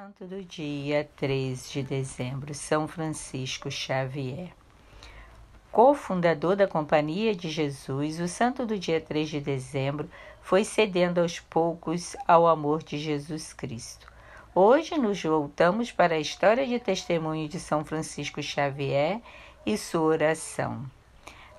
Santo do dia 3 de dezembro, São Francisco Xavier. Co-fundador da Companhia de Jesus, o santo do dia 3 de dezembro foi cedendo aos poucos ao amor de Jesus Cristo. Hoje nos voltamos para a história de testemunho de São Francisco Xavier e sua oração.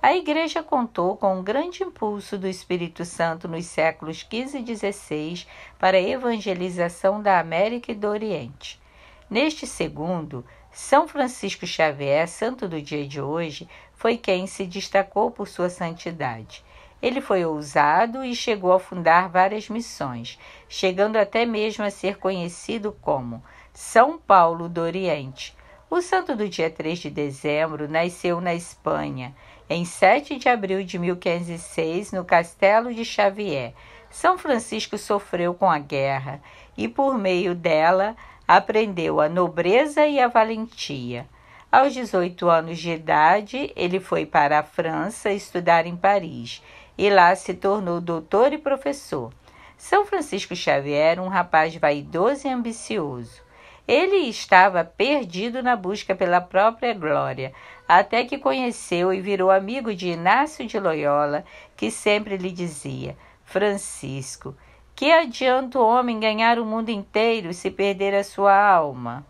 A Igreja contou com um grande impulso do Espírito Santo nos séculos XV e XVI para a evangelização da América e do Oriente. Neste segundo, São Francisco Xavier, santo do dia de hoje, foi quem se destacou por sua santidade. Ele foi ousado e chegou a fundar várias missões, chegando até mesmo a ser conhecido como São Paulo do Oriente o santo do dia 3 de dezembro nasceu na Espanha, em 7 de abril de 1506, no castelo de Xavier. São Francisco sofreu com a guerra e, por meio dela, aprendeu a nobreza e a valentia. Aos 18 anos de idade, ele foi para a França estudar em Paris e lá se tornou doutor e professor. São Francisco Xavier, um rapaz vaidoso e ambicioso. Ele estava perdido na busca pela própria glória, até que conheceu e virou amigo de Inácio de Loyola, que sempre lhe dizia: Francisco, que adianta o homem ganhar o mundo inteiro se perder a sua alma?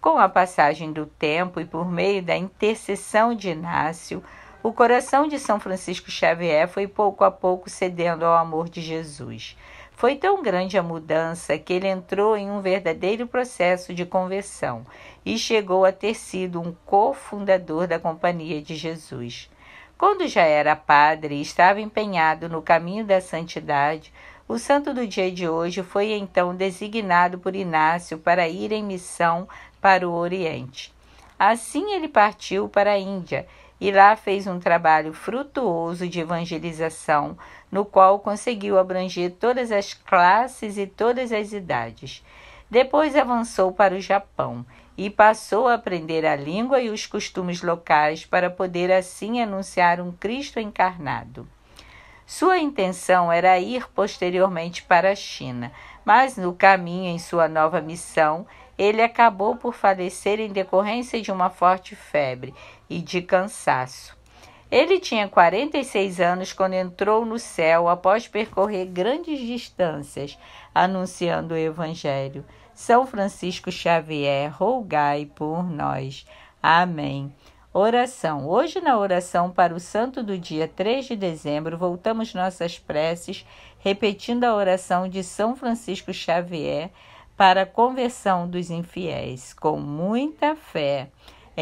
Com a passagem do tempo e por meio da intercessão de Inácio, o coração de São Francisco Xavier foi pouco a pouco cedendo ao amor de Jesus. Foi tão grande a mudança que ele entrou em um verdadeiro processo de conversão e chegou a ter sido um cofundador da Companhia de Jesus. Quando já era padre e estava empenhado no caminho da santidade, o santo do dia de hoje foi então designado por Inácio para ir em missão para o Oriente. Assim ele partiu para a Índia e lá fez um trabalho frutuoso de evangelização, no qual conseguiu abranger todas as classes e todas as idades. Depois avançou para o Japão e passou a aprender a língua e os costumes locais para poder assim anunciar um Cristo encarnado. Sua intenção era ir posteriormente para a China, mas no caminho em sua nova missão, ele acabou por falecer em decorrência de uma forte febre e de cansaço. Ele tinha 46 anos quando entrou no céu após percorrer grandes distâncias anunciando o Evangelho. São Francisco Xavier, rogai por nós. Amém. Oração. Hoje, na oração para o santo do dia 3 de dezembro, voltamos nossas preces repetindo a oração de São Francisco Xavier para a conversão dos infiéis, com muita fé.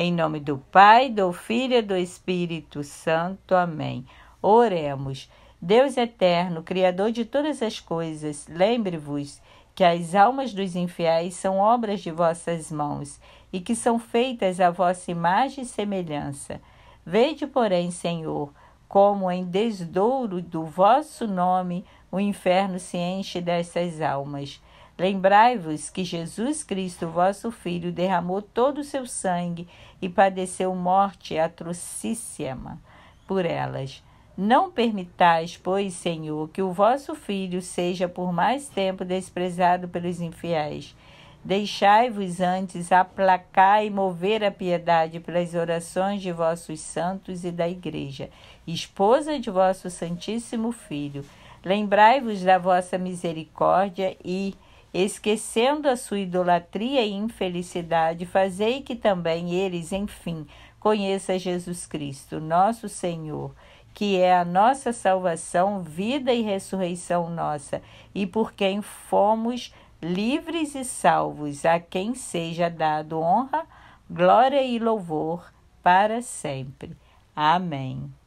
Em nome do Pai, do Filho e do Espírito Santo. Amém. Oremos. Deus eterno, Criador de todas as coisas, lembre-vos que as almas dos infiéis são obras de vossas mãos e que são feitas à vossa imagem e semelhança. Vede, porém, Senhor, como em desdouro do vosso nome o inferno se enche dessas almas. Lembrai-vos que Jesus Cristo, vosso Filho, derramou todo o seu sangue e padeceu morte atrocíssima por elas. Não permitais, pois, Senhor, que o vosso filho seja por mais tempo desprezado pelos infiéis. Deixai-vos antes aplacar e mover a piedade pelas orações de vossos santos e da Igreja, esposa de vosso Santíssimo Filho. Lembrai-vos da vossa misericórdia e esquecendo a sua idolatria e infelicidade, fazei que também eles, enfim, conheça Jesus Cristo, nosso Senhor, que é a nossa salvação, vida e ressurreição nossa, e por quem fomos livres e salvos, a quem seja dado honra, glória e louvor para sempre. Amém.